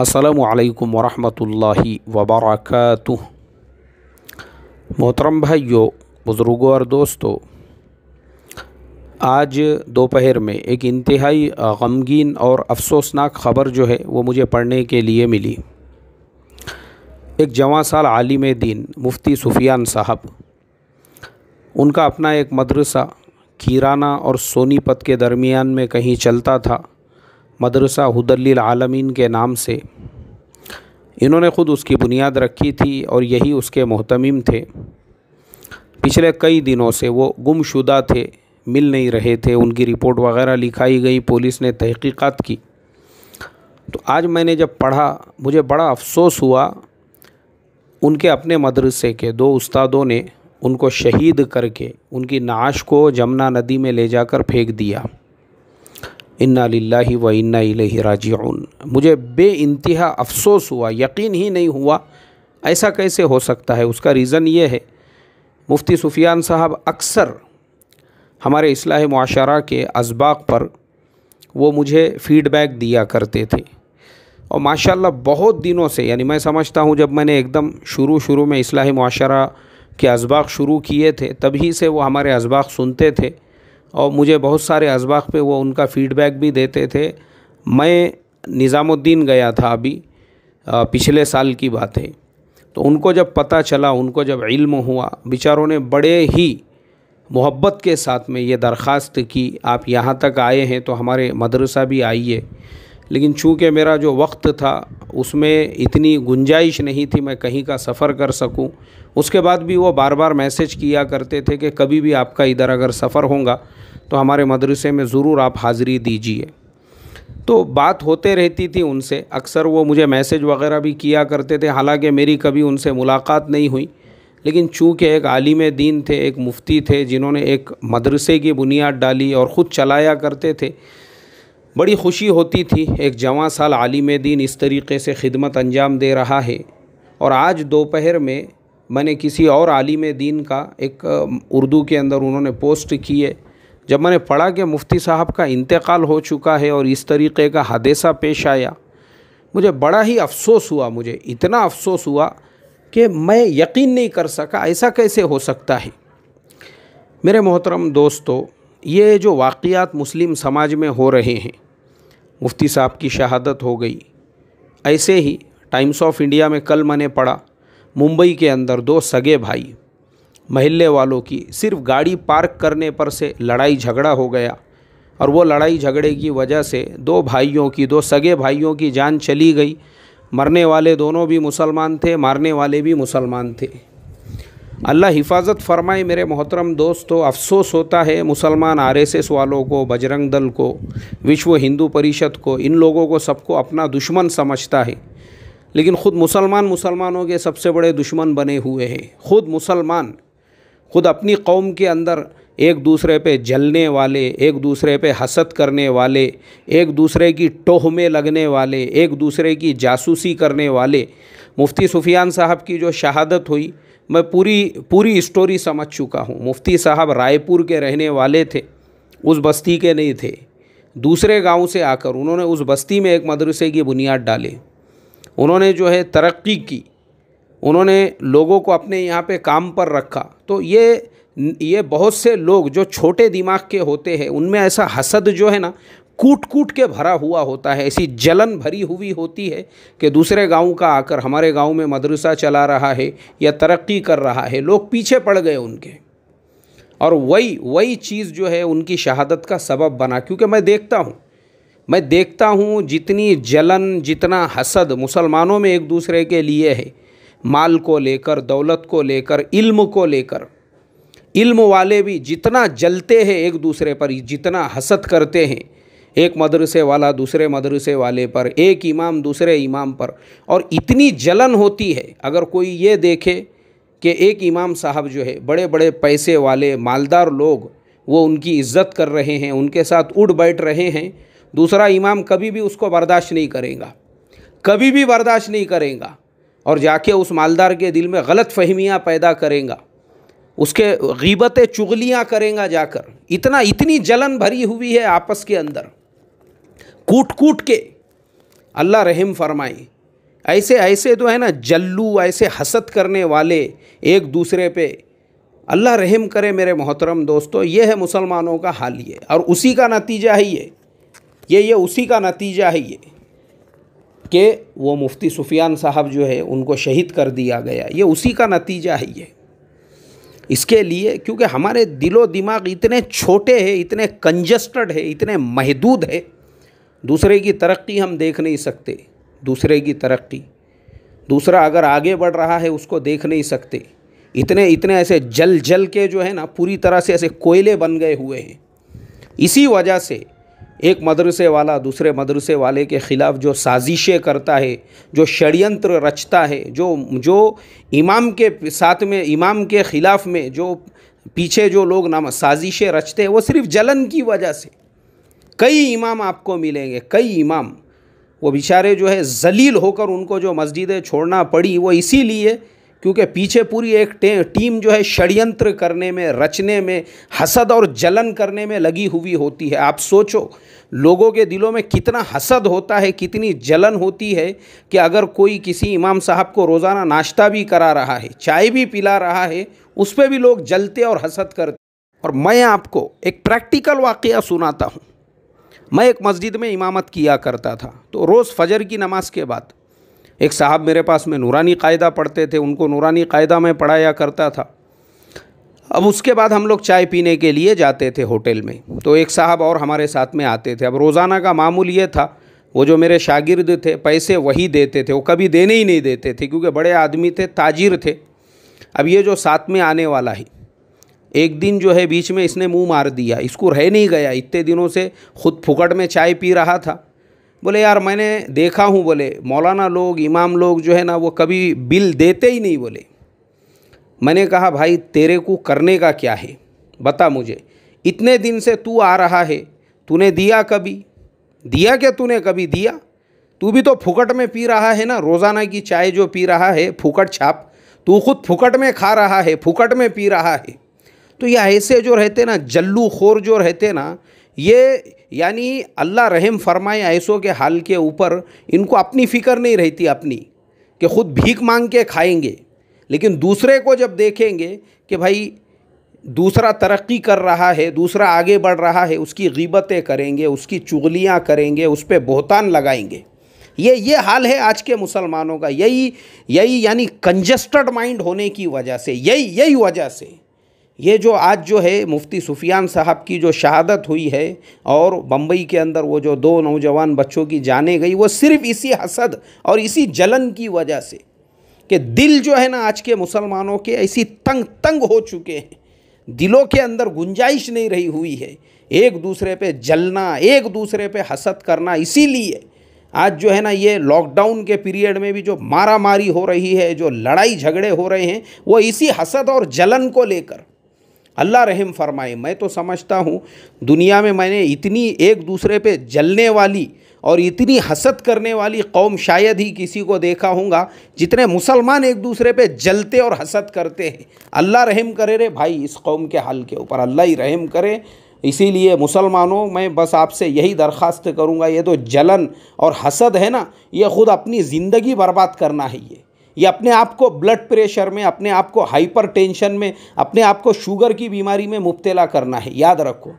असलकम वरहि वबरक मोहतरम भाइयों बुज़ुर्गों और दोस्तों आज दोपहर में एक इंतहाई गमगीन और अफसोसनाक ख़बर जो है वो मुझे पढ़ने के लिए मिली एक जवां साल आलिम दीन मुफ्ती सुफियान साहब उनका अपना एक मदरसा कीराना और सोनीपत के दरमियान में कहीं चलता था मदरसा हुदल्लिल आलमीन के नाम से इन्होंने ख़ुद उसकी बुनियाद रखी थी और यही उसके महतमिम थे पिछले कई दिनों से वो गुमशुदा थे मिल नहीं रहे थे उनकी रिपोर्ट वगैरह लिखाई गई पुलिस ने तहकीक़ात की तो आज मैंने जब पढ़ा मुझे बड़ा अफसोस हुआ उनके अपने मदरसे के दो उस्तादों ने उनको शहीद करके उनकी नाश को जमुना नदी में ले जाकर फेंक दिया इन्ना लाही व इन्ना राजीउन मुझे बे इंतहा अफसोस हुआ यकीन ही नहीं हुआ ऐसा कैसे हो सकता है उसका रीज़न ये है मुफ्ती सुफियान साहब अक्सर हमारे इसलाह माशरा के इसबाक पर वो मुझे फ़ीडबैक दिया करते थे और माशाल्लाह बहुत दिनों से यानी मैं समझता हूँ जब मैंने एकदम शुरू शुरू में इसलाह माशरा के इसबाक शुरू किए थे तभी से वो हमारे इसबाक सुनते थे और मुझे बहुत सारे इसबाक पे वो उनका फ़ीडबैक भी देते थे मैं निज़ामुद्दीन गया था अभी पिछले साल की बात है तो उनको जब पता चला उनको जब इल्म हुआ बेचारों ने बड़े ही मोहब्बत के साथ में ये दरख्वास्त की आप यहाँ तक आए हैं तो हमारे मदरसा भी आइए लेकिन चूँकि मेरा जो वक्त था उसमें इतनी गुंजाइश नहीं थी मैं कहीं का सफ़र कर सकूं उसके बाद भी वो बार बार मैसेज किया करते थे कि कभी भी आपका इधर अगर सफ़र होगा तो हमारे मदरसे में ज़रूर आप हाज़िरी दीजिए तो बात होते रहती थी उनसे अक्सर वो मुझे मैसेज वगैरह भी किया करते थे हालांकि मेरी कभी उनसे मुलाकात नहीं हुई लेकिन चूँकि एक आलिम दीन थे एक मुफ्ती थे जिन्होंने एक मदरसे की बुनियाद डाली और ख़ुद चलाया करते थे बड़ी खुशी होती थी एक जवां साल आलिम दीन इस तरीके से खिदमत अंजाम दे रहा है और आज दोपहर में मैंने किसी और आलिम दीन का एक उर्दू के अंदर उन्होंने पोस्ट की है जब मैंने पढ़ा कि मुफ्ती साहब का इंतकाल हो चुका है और इस तरीके का हादसा पेश आया मुझे बड़ा ही अफसोस हुआ मुझे इतना अफसोस हुआ कि मैं यकीन नहीं कर सका ऐसा कैसे हो सकता है मेरे मोहतरम दोस्तों ये जो वाक़ात मुस्लिम समाज में हो रहे हैं मुफ्ती साहब की शहादत हो गई ऐसे ही टाइम्स ऑफ इंडिया में कल मैंने पढ़ा मुंबई के अंदर दो सगे भाई महल्ले वालों की सिर्फ गाड़ी पार्क करने पर से लड़ाई झगड़ा हो गया और वो लड़ाई झगड़े की वजह से दो भाइयों की दो सगे भाइयों की जान चली गई मरने वाले दोनों भी मुसलमान थे मारने वाले भी मुसलमान थे अल्लाह हिफाजत फरमाए मेरे मोहतरम दोस्तों अफसोस होता है मुसलमान आरएसएस वालों को बजरंग दल को विश्व हिंदू परिषद को इन लोगों को सबको अपना दुश्मन समझता है लेकिन ख़ुद मुसलमान मुसलमानों के सबसे बड़े दुश्मन बने हुए हैं ख़ुद मुसलमान ख़ुद अपनी कौम के अंदर एक दूसरे पे जलने वाले एक दूसरे पे हसद करने वाले एक दूसरे की टोह में लगने वाले एक दूसरे की जासूसी करने वाले मुफ्ती सुफियान साहब की जो शहादत हुई मैं पूरी पूरी स्टोरी समझ चुका हूँ मुफ्ती साहब रायपुर के रहने वाले थे उस बस्ती के नहीं थे दूसरे गांव से आकर उन्होंने उस बस्ती में एक मदरसे की बुनियाद डाली उन्होंने जो है तरक्की की उन्होंने लोगों को अपने यहाँ पे काम पर रखा तो ये ये बहुत से लोग जो छोटे दिमाग के होते हैं उनमें ऐसा हसद जो है ना कूट कूट के भरा हुआ होता है ऐसी जलन भरी हुई होती है कि दूसरे गांव का आकर हमारे गांव में मदरसा चला रहा है या तरक्की कर रहा है लोग पीछे पड़ गए उनके और वही वही चीज़ जो है उनकी शहादत का सबब बना क्योंकि मैं देखता हूँ मैं देखता हूँ जितनी जलन जितना हसद मुसलमानों में एक दूसरे के लिए है माल को लेकर दौलत को लेकर इल्म को लेकर इल्म वाले भी जितना जलते हैं एक दूसरे पर जितना हसद करते हैं एक मदरसे वाला दूसरे मदरसे वाले पर एक इमाम दूसरे इमाम पर और इतनी जलन होती है अगर कोई ये देखे कि एक इमाम साहब जो है बड़े बड़े पैसे वाले मालदार लोग वो उनकी इज्जत कर रहे हैं उनके साथ उठ बैठ रहे हैं दूसरा इमाम कभी भी उसको बर्दाश्त नहीं करेगा कभी भी बर्दाश्त नहीं करेगा और जाके उस मालदार के दिल में गलत फहमियाँ पैदा करेगा उसके गीबतें चुगलियाँ करेंगा जाकर इतना इतनी जलन भरी हुई है आपस के अंदर कूट कूट के अल्लाह रहम फरमाए ऐसे ऐसे तो है ना जल्लू ऐसे हसद करने वाले एक दूसरे पे अल्लाह रहम करे मेरे मोहतरम दोस्तों ये है मुसलमानों का हाल ये और उसी का नतीजा है ये ये ये उसी का नतीजा है ये कि वो मुफ्ती सुफियान साहब जो है उनको शहीद कर दिया गया ये उसी का नतीजा है ये इसके लिए क्योंकि हमारे दिलो दिमाग इतने छोटे हैं इतने कंजस्टड है इतने महदूद है दूसरे की तरक्की हम देख नहीं सकते दूसरे की तरक्की दूसरा अगर आगे बढ़ रहा है उसको देख नहीं सकते इतने इतने ऐसे जल जल के जो है ना पूरी तरह से ऐसे कोयले बन गए हुए हैं इसी वजह से एक मदरसे वाला दूसरे मदरसे वाले के ख़िलाफ़ जो साजिशें करता है जो षड्यंत्र रचता है जो जो इमाम के साथ में इमाम के ख़िलाफ़ में जो पीछे जो लोग नाम साजिशें रचते हैं वो सिर्फ जलन की वजह से कई इमाम आपको मिलेंगे कई इमाम वो बेचारे जो है जलील होकर उनको जो मस्जिदें छोड़ना पड़ी वो इसीलिए क्योंकि पीछे पूरी एक टीम जो है षड्यंत्र करने में रचने में हसद और जलन करने में लगी हुई होती है आप सोचो लोगों के दिलों में कितना हसद होता है कितनी जलन होती है कि अगर कोई किसी इमाम साहब को रोज़ाना नाश्ता भी करा रहा है चाय भी पिला रहा है उस पर भी लोग जलते और हसद करते और मैं आपको एक प्रैक्टिकल वाक़ सुनाता हूँ मैं एक मस्जिद में इमामत किया करता था तो रोज़ फजर की नमाज के बाद एक साहब मेरे पास में नूरानी कायदा पढ़ते थे उनको नूरानी कायदा में पढ़ाया करता था अब उसके बाद हम लोग चाय पीने के लिए जाते थे होटल में तो एक साहब और हमारे साथ में आते थे अब रोज़ाना का मामूल ये था वो जो मेरे शागिर्द थे पैसे वही देते थे वो कभी देने ही नहीं देते थे क्योंकि बड़े आदमी थे ताजिर थे अब ये जो साथ में आने वाला ही एक दिन जो है बीच में इसने मुंह मार दिया इसको रह नहीं गया इतने दिनों से खुद फुकट में चाय पी रहा था बोले यार मैंने देखा हूँ बोले मौलाना लोग इमाम लोग जो है ना वो कभी बिल देते ही नहीं बोले मैंने कहा भाई तेरे को करने का क्या है बता मुझे इतने दिन से तू आ रहा है तूने दिया कभी दिया क्या तूने कभी दिया तू भी तो फुकट में पी रहा है ना रोज़ाना की चाय जो पी रहा है फुकट छाप तू खुद फुकट में खा रहा है फुकट में पी रहा है तो ये ऐसे जो रहते ना जल्लू खोर जो रहते ना ये यानी अल्लाह रहम फरमाए ऐसों के हाल के ऊपर इनको अपनी फ़िक्र नहीं रहती अपनी कि ख़ुद भीख मांग के खाएंगे लेकिन दूसरे को जब देखेंगे कि भाई दूसरा तरक्की कर रहा है दूसरा आगे बढ़ रहा है उसकी गीबतें करेंगे उसकी चुगलियाँ करेंगे उस पर बोहतान लगाएंगे ये ये हाल है आज के मुसलमानों का यही यही यानी कंजस्टेड माइंड होने की वजह से यही यही वजह से ये जो आज जो है मुफ्ती सुफियान साहब की जो शहादत हुई है और बम्बई के अंदर वो जो दो नौजवान बच्चों की जाने गई वो सिर्फ इसी हसद और इसी जलन की वजह से कि दिल जो है ना आज के मुसलमानों के ऐसी तंग तंग हो चुके हैं दिलों के अंदर गुंजाइश नहीं रही हुई है एक दूसरे पे जलना एक दूसरे पे हसद करना इसीलिए आज जो है ना ये लॉकडाउन के पीरियड में भी जो मारा मारी हो रही है जो लड़ाई झगड़े हो रहे हैं वो इसी हसद और जलन को लेकर अल्लाह रहम फरमाए मैं तो समझता हूँ दुनिया में मैंने इतनी एक दूसरे पे जलने वाली और इतनी हसद करने वाली कौम शायद ही किसी को देखा होगा जितने मुसलमान एक दूसरे पे जलते और हसद करते हैं अल्लाह रहम करे रे भाई इस कौम के हाल के ऊपर अल्लाह ही रहम करे इसीलिए मुसलमानों मैं बस आपसे यही दरख्वास्त करूँगा ये तो जलन और हसद है ना ये ख़ुद अपनी ज़िंदगी बर्बाद करना है ये ये अपने आप को ब्लड प्रेशर में अपने आप को हाइपर टेंशन में अपने आप को शुगर की बीमारी में मुबतला करना है याद रखो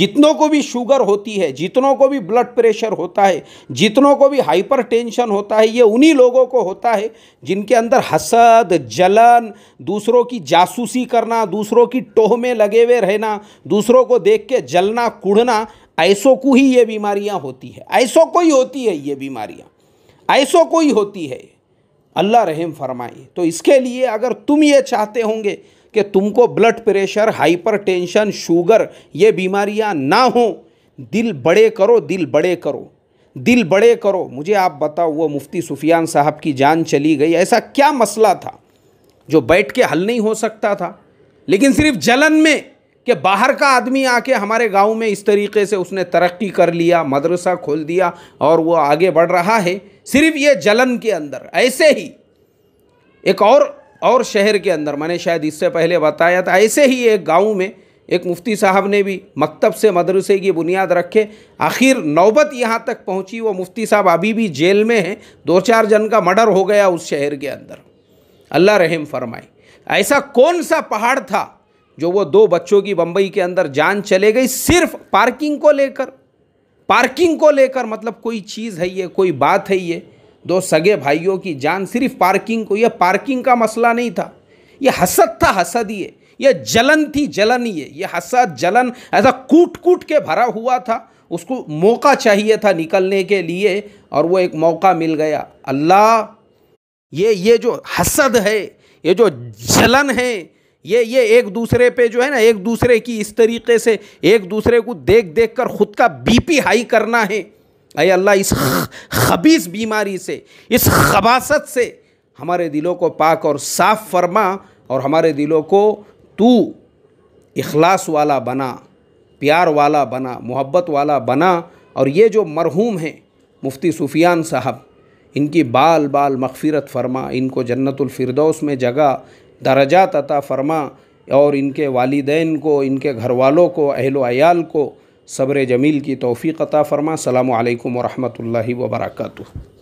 जितनों को भी शुगर होती है जितनों को भी ब्लड प्रेशर होता है जितनों को भी हाइपर टेंशन होता है ये उन्हीं लोगों को होता है जिनके अंदर हसद जलन दूसरों की जासूसी करना दूसरों की टोह में लगे हुए रहना दूसरों को देख के जलना कुढ़ना ऐसों को ही ये बीमारियां होती है ऐसों को ही होती है ये बीमारियां ऐसों को ही होती है अल्लाह रहम फरमाए तो इसके लिए अगर तुम ये चाहते होंगे कि तुमको ब्लड प्रेशर हाइपरटेंशन शुगर ये बीमारियां ना हो दिल बड़े करो दिल बड़े करो दिल बड़े करो मुझे आप बताओ वो मुफ्ती सुफियान साहब की जान चली गई ऐसा क्या मसला था जो बैठ के हल नहीं हो सकता था लेकिन सिर्फ जलन में कि बाहर का आदमी आके हमारे गांव में इस तरीके से उसने तरक्की कर लिया मदरसा खोल दिया और वो आगे बढ़ रहा है सिर्फ ये जलन के अंदर ऐसे ही एक और और शहर के अंदर मैंने शायद इससे पहले बताया था ऐसे ही एक गांव में एक मुफ्ती साहब ने भी मकतब से मदरसे की बुनियाद रखे आखिर नौबत यहाँ तक पहुँची वो मुफ्ती साहब अभी भी जेल में हैं दो चार जन का मर्डर हो गया उस शहर के अंदर अल्लाह रहम फरमाए ऐसा कौन सा पहाड़ था जो वो दो बच्चों की बम्बई के अंदर जान चले गई सिर्फ पार्किंग को लेकर पार्किंग को लेकर मतलब कोई चीज़ है ये कोई बात है ये दो सगे भाइयों की जान सिर्फ पार्किंग को यह पार्किंग का मसला नहीं था यह हसद था हसद ये यह जलन थी जलन ये ये हसद जलन ऐसा कूट कूट के भरा हुआ था उसको मौका चाहिए था निकलने के लिए और वो एक मौका मिल गया अल्लाह ये ये जो हसद है ये जो जलन है ये ये एक दूसरे पे जो है ना एक दूसरे की इस तरीके से एक दूसरे को देख देख कर ख़ुद का बीपी हाई करना है अरे अल्लाह इस खबीस बीमारी से इस खबासत से हमारे दिलों को पाक और साफ़ फरमा और हमारे दिलों को तू इखलास वाला बना प्यार वाला बना मोहब्बत वाला बना और ये जो मरहूम हैं मुफ्ती सूफियान साहब इनकी बाल बाल मगफिरत फरमा इनको फिरदौस में जगा दर्जात अता फरमा और इनके वालदेन को इनके घर वालों को अहलोयाल को सब्र जमील की तोफ़ी अता फ़रमा अल्लाम वरहमल वर्का